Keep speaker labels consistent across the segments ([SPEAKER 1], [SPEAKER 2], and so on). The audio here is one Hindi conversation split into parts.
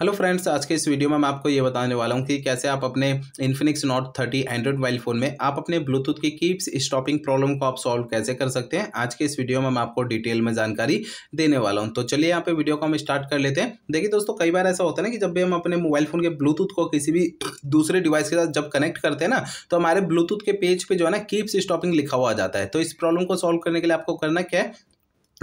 [SPEAKER 1] हेलो फ्रेंड्स आज के इस वीडियो में मैं आपको ये बताने वाला हूँ कि कैसे आप अपने Infinix Note thirty Android mobile phone में आप अपने ब्लूटूथ की कीप्स स्टॉपिंग प्रॉब्लम को आप सॉल्व कैसे कर सकते हैं आज के इस वीडियो में मैं आपको डिटेल में जानकारी देने वाला हूँ तो चलिए यहाँ पे वीडियो को हम स्टार्ट कर लेते हैं देखिए दोस्तों कई बार ऐसा होता है ना कि जब भी हम अपने मोबाइल फ़ोन के ब्लूटूथ को किसी भी दूसरे डिवाइस के साथ जब कनेक्ट करते हैं ना तो हमारे ब्लूटूथ के पेज पर पे जो है ना कीप्स स्टॉपिंग लिखा हुआ जाता है तो इस प्रॉब्लम को सॉल्व करने के लिए आपको करना क्या है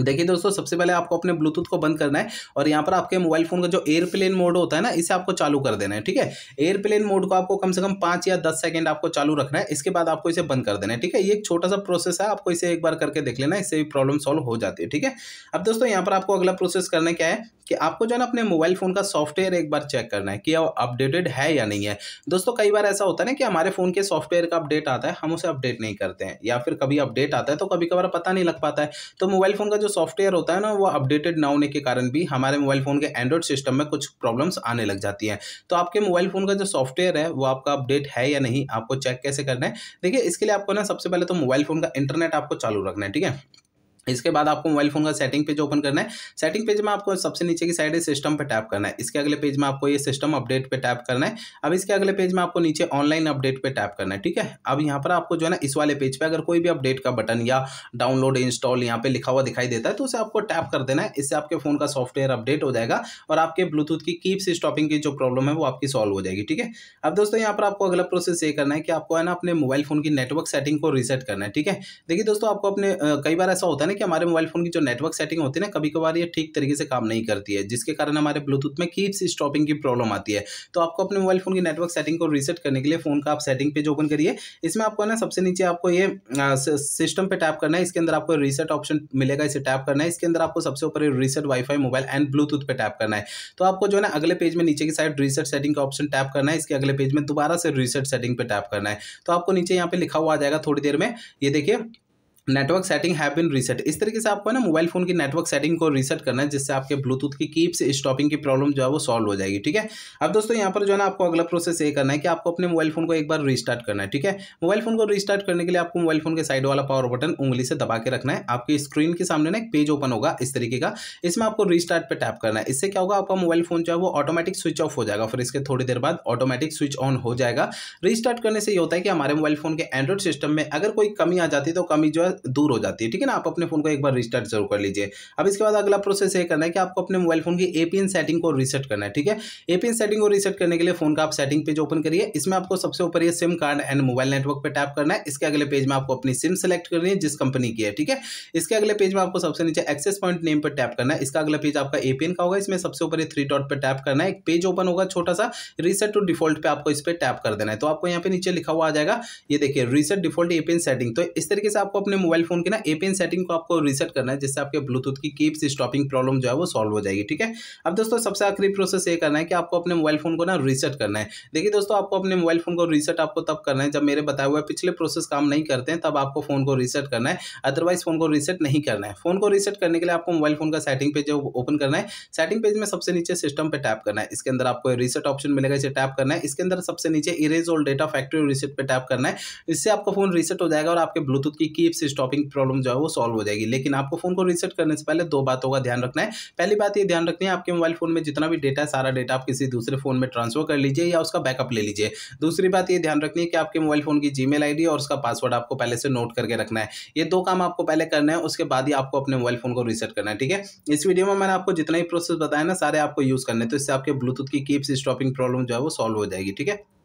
[SPEAKER 1] देखिए दोस्तों सबसे पहले आपको अपने ब्लूटूथ को बंद करना है और यहाँ पर आपके मोबाइल फोन का जो एयरप्लेन मोड होता है ना इसे आपको चालू कर देना है ठीक है एयरप्लेन मोड को आपको कम से कम पाँच या दस सेकेंड आपको चालू रखना है इसके बाद आपको इसे बंद कर देना है ठीक है ये एक छोटा सा प्रोसेस है आपको इसे एक बार करके देख लेना इससे भी प्रॉब्लम सॉल्व हो जाती है ठीक है अब दोस्तों यहाँ पर आपको अगला प्रोसेस करना क्या है कि आपको जो है ना अपने मोबाइल फ़ोन का सॉफ्टवेयर एक बार चेक करना है कि वो अपडेटेड है या नहीं है दोस्तों कई बार ऐसा होता है ना कि हमारे फ़ोन के सॉफ्टवेयर का अपडेट आता है हम उसे अपडेट नहीं करते हैं या फिर कभी अपडेट आता है तो कभी कभार पता नहीं लग पाता है तो मोबाइल फ़ोन का जो सॉफ्टवेयर होता है ना वो अपडेटेड ना होने के कारण भी हमारे मोबाइल फ़ोन के एंड्रॉयड सिस्टम में कुछ प्रॉब्लम्स आने लग जाती हैं तो आपके मोबाइल फ़ोन का जो सॉफ्टवेयर है वो आपका अपडेट है या नहीं आपको चेक कैसे करना है देखिए इसके लिए आपको ना सबसे पहले तो मोबाइल फ़ोन का इंटरनेट आपको चालू रखना है ठीक है इसके बाद आपको मोबाइल फोन का सेटिंग पेज ओपन करना है सेटिंग पेज में आपको सबसे नीचे की साइड है सिस्टम पर टैप करना है इसके अगले पेज में आपको ये सिस्टम अपडेट पे टैप करना है अब इसके अगले पेज में आपको नीचे ऑनलाइन अपडेट पे टैप करना है ठीक है अब यहाँ पर आपको जो है ना इस वाले पेज पे अगर कोई भी अपडेट का बटन या डाउनलोड इंस्टॉल यहाँ पे लिखा हुआ दिखाई देता है तो उसे आपको टैप कर देना है इससे आपके फोन का सॉफ्टवेयर अपडेट हो जाएगा और आपके ब्लूटूथ की कीप्स स्टॉपिंग की जो प्रॉब्लम है वो आपकी सॉल्व हो जाएगी ठीक है अब दोस्तों यहाँ पर आपको अगला प्रोसेस ये करना है कि आपको है ना अपने मोबाइल फोन की नेटवर्क सेटिंग को रिसेट करना है ठीक है देखिए दोस्तों आपको अपने कई बार ऐसा होता है ना कि हमारे मोबाइल फ़ोन की जो नेटवर्क सेटिंग होती है ना कभी कभार ये ठीक तरीके से काम नहीं करती है जिसके कारण हमारे ब्लूटूथ में कीप्स स्टॉपिंग की प्रॉब्लम आती है तो आपको अपने मोबाइल फ़ोन की नेटवर्क सेटिंग को रीसेट करने के लिए फ़ोन का आप सेटिंग पेज ओपन करिए इसमें आपको ना सबसे नीचे आपको ये सिस्टम पर टैप करना है इसके अंदर आपको रीसेट ऑप्शन मिलेगा इसे टैप करना है इसके अंदर आपको सबसे ऊपर reset wifi mobile and Bluetooth पर टैप करना है तो आपको जो है ना अगले पेज में नीचे की साइड रीसेट सेटिंग का ऑप्शन टैप करना है इसके अगले पेज में दोबारा से रीसेट सेटिंग पे टैप करना है तो आपको नीचे यहाँ पे लिखा हुआ आ जाएगा थोड़ी देर में ये देखिए network setting have been reset इस तरीके से आपको है ना मोबाइल फोन की नेटवर्क सेटिंग को रीसेट करना है जिससे आपके ब्लूटूथ की कीप से स्टॉपिंग की प्रॉब्लम जो है वो सॉल्व हो जाएगी ठीक है अब दोस्तों यहाँ पर जो है ना आपको अगला प्रोसेस ये करना है कि आपको अपने मोबाइल फोन को एक बार रिस्टार्ट करना है ठीक है मोबाइल फोन को रिस्टार्ट करने के लिए आपको मोबाइल फोन के साइड वाला पावर बटन उंगली से दबा के रखना है आपकी स्क्रीन के सामने ना एक पेज ओपन होगा इस तरीके का इसमें आपको रिस्टार्ट पर टैप करना है इससे क्या होगा आपका मोबाइल फोन जो है वो ऑटोमेटिक स्विच ऑफ हो जाएगा फिर इसके थोड़ी देर बाद ऑटोमेटिक स्विच ऑन हो जाएगा रिस्टार्ट करने से ये होता है कि हमारे मोबाइल फोन के एंड्रॉइड सिस्टम में अगर कोई कमी आ जाती है तो कमी जो है दूर हो जाती है ठीक है ना आप अपने फोन को एक बार रिस्टार्ट जरूर कर लीजिए अब इसके बाद अगला प्रोसेस ये करना है कि आपको अपने मोबाइल फोन की एपीएन सेटिंग को रिसेट करना है ठीक है एपीएन सेटिंग को रिसेट करने के लिए फोन का आप सेटिंग पेज ओपन करिए इसमें आपको सबसे ऊपर ये SIM card and mobile network पर टैप करना है इसके अगले पेज में आपको अपनी सिम सेलेक्ट करनी है जिस कंपनी की है ठीक है इसके अगले पेज में आपको सबसे नीचे एक्सेस पॉइंट नेम पर टैप करना है इसका अगला पेज आपका एपीएन का होगा इसमें सबसे ऊपर थ्री डॉट पर टैप करना है एक पेज ओपन होगा छोटा सा रिसेट टू डिफॉल्ट पे आपको इस पर टैप कर देना है तो आपको यहाँ पे नीचे लिखा हुआ आ जाएगा ये देखिए रिसेट डिफॉल्ट एपीएन सेटिंग तो इस तरीके से आपको अपने मोबाइल फोन के ना एपीएन सेटिंग को आपको रिसेट करना है जिससे आपके ब्लूटूथ की कीप्स स्टॉपिंग प्रॉब्लम जो है वो सॉल्व हो जाएगी ठीक है अब दोस्तों सबसे आखिरी प्रोसेस ये करना है कि आपको अपने मोबाइल फोन को ना रीसेट करना है देखिए दोस्तों आपको अपने मोबाइल फोन को रीसेट आपको तब करना है जब मेरे बताए हुए पिछले प्रोसेस काम नहीं करते हैं तब आपको फोन को रीसेट करना है अदरवाइज फोन को रीसेट नहीं करना है फोन को रीसेट करने के लिए आपको मोबाइल फोन का सेटिंग पेज ओपन करना है सेटिंग पेज में सबसे नीचे सिस्टम पर टैप करना है इसके अंदर आपको रिसेट ऑप्शन मिलेगा इसे टैप करना है इसके अंदर सबसे नीचे erase all data factory reset पर टैप करना है इससे आपका फोन रीसेट हो जाएगा और आपके ब्लूटूथ की कीप सिस्टम स्टॉपिंग प्रॉब्लम जो है वो सॉल्व हो जाएगी लेकिन आपको फोन को रीसेट करने से पहले दो बातों का ध्यान रखना है पहली बात ये ध्यान रखनी है आपके मोबाइल फोन में जितना भी डेटा है सारा डेटा आप किसी दूसरे फोन में ट्रांसफर कर लीजिए या उसका बैकअप ले लीजिए दूसरी बात ये ध्यान रखनी है कि आपके मोबाइल फोन की जीमेल आईडी और उसका पासवर्ड आपको पहले से नोट करके रखना है ये दो काम आपको पहले करना है उसके बाद ही आपको अपने मोबाइल फोन को रीसेट करना है ठीक है इस वीडियो में मैंने आपको जितना ही प्रोसेस बताया ना सारे आपको यूज़ करने तो इससे आपके ब्लूटूथ की कीप्स स्टॉपिंग प्रॉब्लम जो है वो सॉल्व हो जाएगी ठीक है